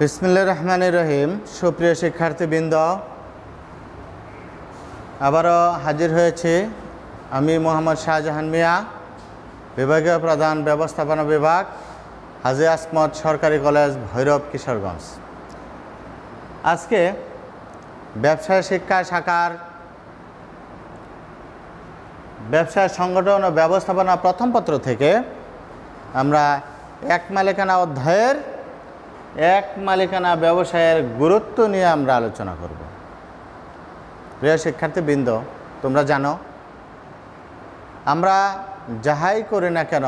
বিসমুল্লা রহমান রহিম সুপ্রিয় শিক্ষার্থীবৃন্দ আবারও হাজির হয়েছে আমি মোহাম্মদ শাহজাহান মিয়া বিভাগীয় প্রধান ব্যবস্থাপনা বিভাগ হাজি আসমত সরকারি কলেজ ভৈরব কিশোরগঞ্জ আজকে ব্যবসায় শিক্ষা শাখার ব্যবসায় সংগঠন ও ব্যবস্থাপনা প্রথম পত্র থেকে আমরা এক মালিকানা অধ্যায়ের এক মালিকানা ব্যবসায়ের গুরুত্ব নিয়ে আমরা আলোচনা করব প্রিয় শিক্ষার্থীবৃন্দ তোমরা জানো আমরা যাহাই করি না কেন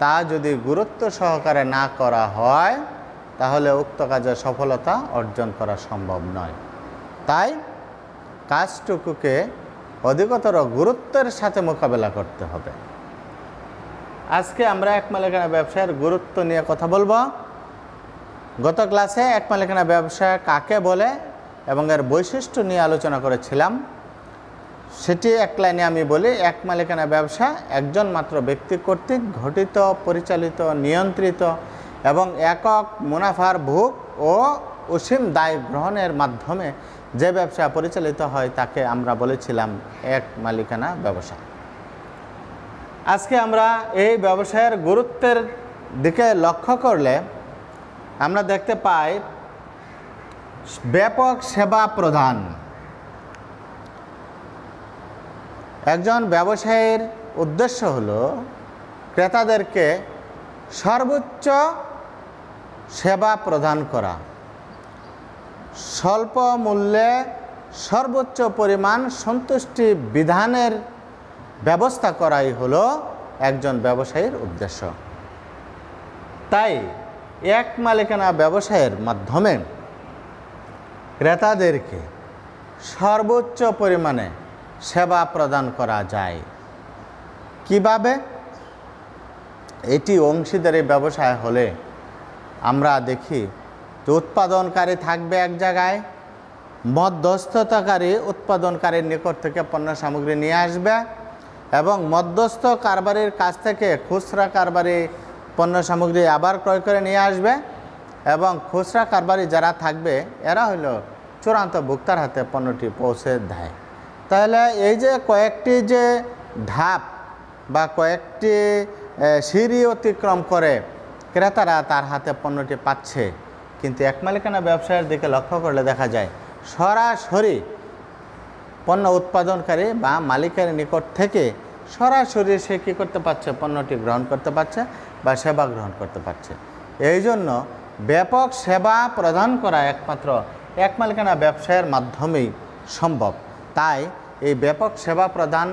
তা যদি গুরুত্ব সহকারে না করা হয় তাহলে উক্ত কাজের সফলতা অর্জন করা সম্ভব নয় তাই কাজটুকুকে অধিকতর গুরুত্বের সাথে মোকাবেলা করতে হবে আজকে আমরা এক মালিকানা ব্যবসায়ের গুরুত্ব নিয়ে কথা বলবো গত ক্লাসে এক মালিকানা ব্যবসা কাকে বলে এবং এর বৈশিষ্ট্য নিয়ে আলোচনা করেছিলাম সেটি এক লাইনে আমি বলি এক মালিকানা ব্যবসা একজন মাত্র ব্যক্তি কর্তৃক ঘটিত পরিচালিত নিয়ন্ত্রিত এবং একক মুনাফার ভোগ ও অসীম দায় গ্রহণের মাধ্যমে যে ব্যবসা পরিচালিত হয় তাকে আমরা বলেছিলাম এক মালিকানা ব্যবসা আজকে আমরা এই ব্যবসায়ের গুরুত্বের দিকে লক্ষ্য করলে আমরা দেখতে পাই ব্যাপক সেবা প্রধান একজন ব্যবসায়ীর উদ্দেশ্য হলো ক্রেতাদেরকে সর্বোচ্চ সেবা প্রদান করা স্বল্প মূল্যে সর্বোচ্চ পরিমাণ সন্তুষ্টি বিধানের ব্যবস্থা করাই হলো একজন ব্যবসায়ীর উদ্দেশ্য তাই এক মালিকানা ব্যবসায়ের মাধ্যমে ক্রেতাদেরকে সর্বোচ্চ পরিমাণে সেবা প্রদান করা যায় কিভাবে এটি অংশীদারি ব্যবসায় হলে আমরা দেখি যে উৎপাদনকারী থাকবে এক জায়গায় মধ্যস্থতাকারী উৎপাদনকারীর নিকট থেকে পণ্য সামগ্রী নিয়ে আসবে এবং মধ্যস্থ কারবারের কাছ থেকে খুচরা কারবারি পণ্য সামগ্রী আবার ক্রয় করে নিয়ে আসবে এবং খুচরা কারবারি যারা থাকবে এরা হলো চূড়ান্ত ভোক্তার হাতে পণ্যটি পৌঁছে দেয় তাহলে এই যে কয়েকটি যে ধাপ বা কয়েকটি সিঁড়ি অতিক্রম করে ক্রেতারা তার হাতে পণ্যটি পাচ্ছে কিন্তু এক মালিকানা ব্যবসায়ের দিকে লক্ষ্য করলে দেখা যায় সরাসরি পণ্য উৎপাদনকারী বা মালিকের নিকট থেকে সরাসরি সে কী করতে পারছে পণ্যটি গ্রহণ করতে পারছে বা সেবা গ্রহণ করতে পারছে এই জন্য ব্যাপক সেবা প্রদান করা একমাত্র এক মালিকানা ব্যবসায়ের মাধ্যমেই সম্ভব তাই এই ব্যাপক সেবা প্রদান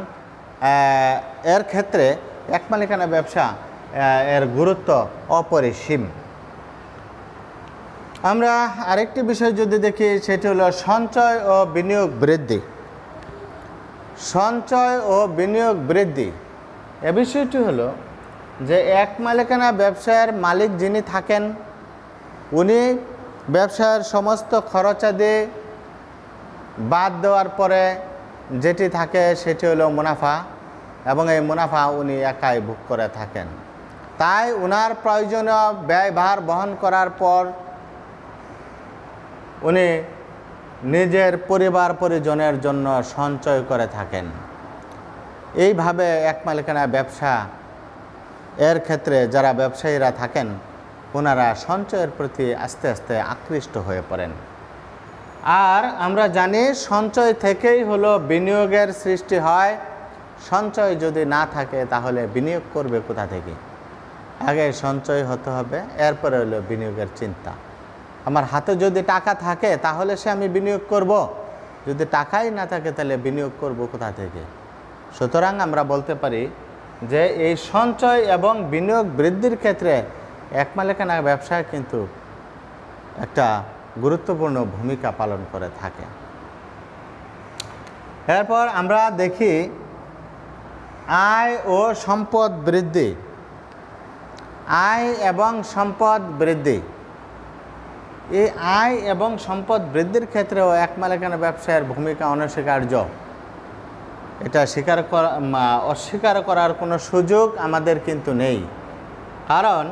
এর ক্ষেত্রে এক মালিকানা ব্যবসা এর গুরুত্ব অপরিসীম আমরা আরেকটি বিষয় যদি দেখি সেটি হলো সঞ্চয় ও বিনিয়োগ বৃদ্ধি সঞ্চয় ও বিনিয়োগ বৃদ্ধি এ বিষয়টি হল যে এক মালিকানা ব্যবসায়ের মালিক যিনি থাকেন উনি ব্যবসার সমস্ত খরচাদি বাদ দেওয়ার পরে যেটি থাকে সেটি হলো মুনাফা এবং এই মুনাফা উনি একাই ভোগ করে থাকেন তাই উনার প্রয়োজনীয় ব্যয়ভার বহন করার পর উনি নিজের পরিবার পরিজনের জন্য সঞ্চয় করে থাকেন এইভাবে এক মালিকানা ব্যবসা এর ক্ষেত্রে যারা ব্যবসায়ীরা থাকেন ওনারা সঞ্চয়ের প্রতি আস্তে আস্তে আকৃষ্ট হয়ে পড়েন আর আমরা জানি সঞ্চয় থেকেই হলো বিনিয়োগের সৃষ্টি হয় সঞ্চয় যদি না থাকে তাহলে বিনিয়োগ করবে কোথা থেকে আগে সঞ্চয় হতে হবে এরপরে হলো বিনিয়োগের চিন্তা আমার হাতে যদি টাকা থাকে তাহলে সে আমি বিনিয়োগ করব। যদি টাকাই না থাকে তাহলে বিনিয়োগ করব কোথা থেকে সুতরাং আমরা বলতে পারি যে এই সঞ্চয় এবং বিনিয়োগ বৃদ্ধির ক্ষেত্রে এক মালিকানা ব্যবসা কিন্তু একটা গুরুত্বপূর্ণ ভূমিকা পালন করে থাকে এরপর আমরা দেখি আয় ও সম্পদ বৃদ্ধি আয় এবং সম্পদ বৃদ্ধি এই আয় এবং সম্পদ বৃদ্ধির ক্ষেত্রেও এক মালিকানা ব্যবসায়ের ভূমিকা অনস্বীকার্য এটা স্বীকার করা অস্বীকার করার কোনো সুযোগ আমাদের কিন্তু নেই কারণ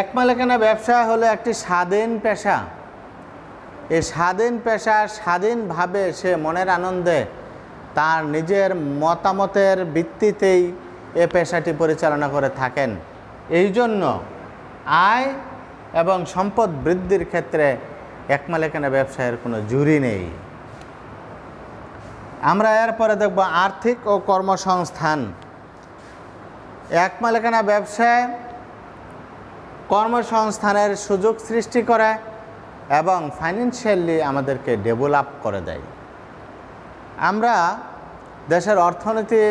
এক মালিকানা ব্যবসা হলো একটি স্বাধীন পেশা এই স্বাধীন পেশা স্বাধীনভাবে সে মনের আনন্দে তার নিজের মতামতের ভিত্তিতেই এ পেশাটি পরিচালনা করে থাকেন এই জন্য আয় এবং সম্পদ বৃদ্ধির ক্ষেত্রে এক মালিকানা ব্যবসায়ের কোনো জুরি নেই আমরা এরপরে দেখব আর্থিক ও কর্মসংস্থান এক মালিকানা ব্যবসায় কর্মসংস্থানের সুযোগ সৃষ্টি করে এবং ফাইন্যান্সিয়ালি আমাদেরকে ডেভেলপ করে দেয় আমরা দেশের অর্থনীতি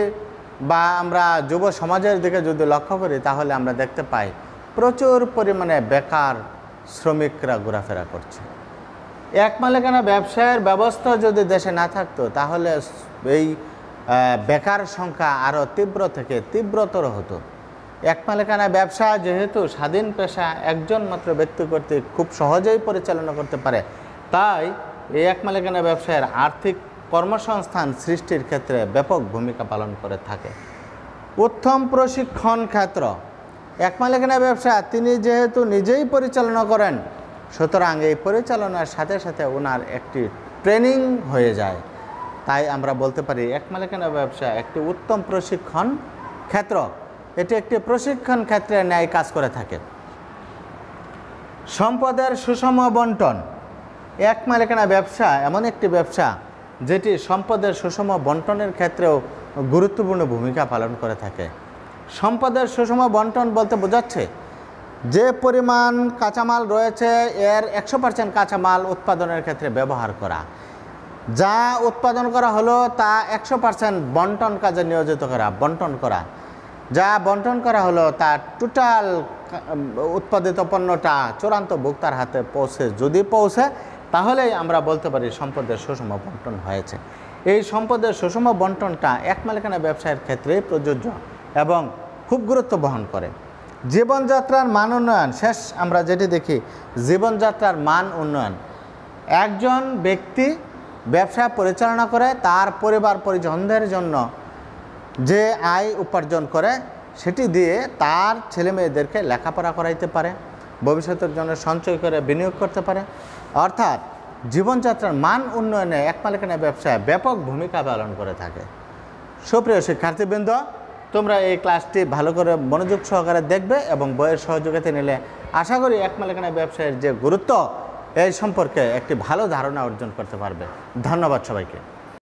বা আমরা যুব সমাজের দিকে যদি লক্ষ্য করি তাহলে আমরা দেখতে পাই প্রচুর পরিমাণে বেকার শ্রমিকরা ঘোরাফেরা করছে এক মালিকানা ব্যবসায়ের ব্যবস্থা যদি দেশে না থাকতো তাহলে এই বেকার সংখ্যা আরও তীব্র থেকে তীব্রতর হতো এক মালিকানা ব্যবসা যেহেতু স্বাধীন পেশা একজন মাত্র ব্যক্তি কর্তৃক খুব সহজেই পরিচালনা করতে পারে তাই এই এক মালিকানা ব্যবসায়ের আর্থিক কর্মসংস্থান সৃষ্টির ক্ষেত্রে ব্যাপক ভূমিকা পালন করে থাকে উত্তম প্রশিক্ষণ ক্ষেত্র এক মালিকানা ব্যবসা তিনি যেহেতু নিজেই পরিচালনা করেন সুতরাং এই পরিচালনার সাথে সাথে ওনার একটি ট্রেনিং হয়ে যায় তাই আমরা বলতে পারি এক মালিকানা ব্যবসা একটি উত্তম প্রশিক্ষণ ক্ষেত্র এটি একটি প্রশিক্ষণ ক্ষেত্রে ন্যায় কাজ করে থাকে সম্পদের সুষম বন্টন এক মালিকানা ব্যবসা এমন একটি ব্যবসা যেটি সম্পদের সুষম বন্টনের ক্ষেত্রেও গুরুত্বপূর্ণ ভূমিকা পালন করে থাকে সম্পদের সুষম বন্টন বলতে বোঝাচ্ছে যে পরিমাণ কাঁচামাল রয়েছে এর একশো পার্সেন্ট কাঁচামাল উৎপাদনের ক্ষেত্রে ব্যবহার করা যা উৎপাদন করা হলো তা একশো পার্সেন্ট বন্টন কাজে নিয়োজিত করা বন্টন করা যা বন্টন করা হলো তা টোটাল উৎপাদিত পণ্যটা চূড়ান্ত ভোক্তার হাতে পৌঁছে যদি পৌঁছে তাহলেই আমরা বলতে পারি সম্পদের সুষম বন্টন হয়েছে এই সম্পদের সুষম বন্টনটা এক মালিকানা ব্যবসায়ের ক্ষেত্রে প্রযোজ্য এবং খুব গুরুত্ব বহন করে জীবনযাত্রার মান উন্নয়ন শেষ আমরা যেটি দেখি জীবনযাত্রার মান উন্নয়ন একজন ব্যক্তি ব্যবসা পরিচালনা করে তার পরিবার পরিজনদের জন্য যে আয় উপার্জন করে সেটি দিয়ে তার ছেলে মেয়েদেরকে লেখাপড়া করাইতে পারে ভবিষ্যতের জন্য সঞ্চয় করে বিনিয়োগ করতে পারে অর্থাৎ জীবনযাত্রার মান উন্নয়নে এক মালিকানা ব্যবসায় ব্যাপক ভূমিকা পালন করে থাকে সুপ্রিয় শিক্ষার্থীবৃন্দ তোমরা এই ক্লাসটি ভালো করে মনোযোগ সহকারে দেখবে এবং বইয়ের সহযোগিতা নিলে আশা করি এক মালিকানা ব্যবসায়ের যে গুরুত্ব এই সম্পর্কে একটি ভালো ধারণা অর্জন করতে পারবে ধন্যবাদ সবাইকে